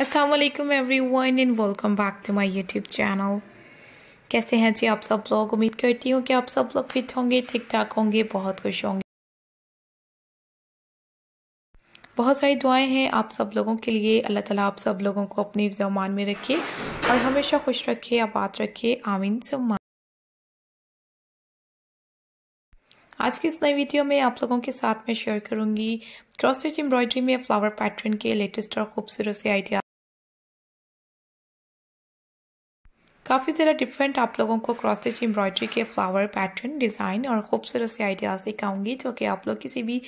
Aslam everyone and welcome back to my YouTube channel कैसे हैं जी आप सब लोग उम्मीद करती हूँ कि आप सब लोग फिट होंगे ठीक ठाक होंगे बहुत खुश होंगे बहुत सारी दुआएं हैं आप सब लोगों के लिए अल्लाह ताला आप सब लोगों को अपनी जमान में रखे और हमेशा खुश रखे आबाद रखे आमीन सम्मान आज की इस नई वीडियो में आप लोगों के साथ मैं शेयर करूंगी क्रॉसस्टिच एम्ब्रॉयडरी में फ्लावर पैटर्न के लेटेस्ट और खूबसूरत से आइडिया काफ़ी ज़रा डिफरेंट आप लोगों को क्रॉस स्टिच एम्ब्रॉयडरी के फ्लावर पैटर्न डिज़ाइन और खूबसूरत से आइडियाज़ दिखाऊंगी जो कि आप लोग किसी भी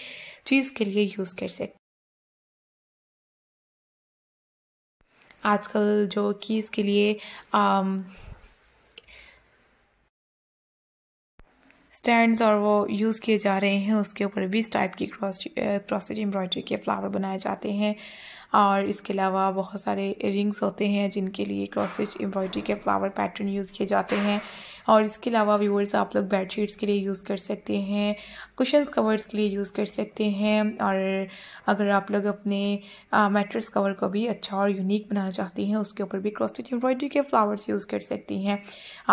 चीज़ के लिए यूज़ कर सकते आजकल जो कि इसके लिए आम, um, स्टैंड्स और वो यूज़ किए जा रहे हैं उसके ऊपर बीस टाइप की क्रॉस क्रॉसिज एम्ब्रॉयडरी के फ्लावर बनाए जाते हैं और इसके अलावा बहुत सारे रिंग्स होते हैं जिनके लिए क्रॉसिज एम्ब्रॉयडरी के फ्लावर पैटर्न यूज़ किए जाते हैं और इसके अलावा व्यूअर्स आप लोग बेड शीट्स के लिए यूज़ कर सकते हैं कुशंस कवर्स के लिए यूज़ कर सकते हैं और अगर आप लोग अपने मेट्रस कवर को भी अच्छा और यूनिक बनाना चाहती हैं उसके ऊपर भी क्रॉस्टेड एम्ब्रॉयडरी के फ्लावर्स यूज़ कर सकती हैं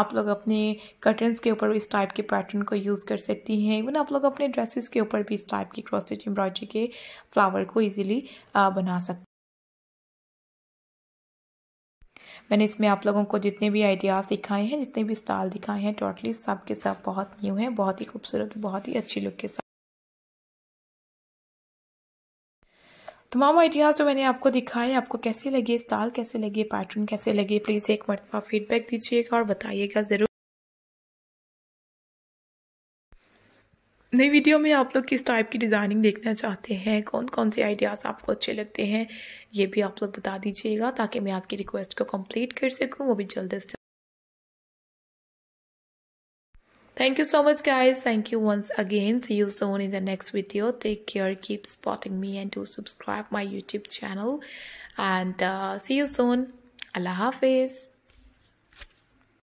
आप लोग अपने कर्टन्स के ऊपर इस टाइप के पैटर्न को यूज़ कर सकती हैं इवन आप लोग अपने ड्रेसेस के ऊपर भी इस टाइप की क्रॉस्टेड एम्ब्रॉयडरी के फ्लावर को ईजिली बना सकते मैंने इसमें आप लोगों को जितने भी आइडियाज़ दिखाए हैं जितने भी स्टाइल दिखाए हैं टोटली सब के सब बहुत न्यू है बहुत ही खूबसूरत बहुत ही अच्छी लुक के साथ तमाम आइडियाज़ जो मैंने आपको दिखाए आपको कैसे लगे स्टाइल कैसे लगे पैटर्न कैसे लगे प्लीज़ एक मरतबा फीडबैक दीजिएगा और बताइएगा ज़रूर नई वीडियो में आप लोग किस टाइप की डिज़ाइनिंग देखना चाहते हैं कौन कौन से आइडियाज़ आपको अच्छे लगते हैं ये भी आप लोग बता दीजिएगा ताकि मैं आपकी रिक्वेस्ट को कंप्लीट कर सकूं वो भी जल्द से Thank you so much guys. Thank you once again. See you soon in the next video. Take care. Keep spotting me and do subscribe my YouTube channel. And uh, see you soon. Allah Hafiz.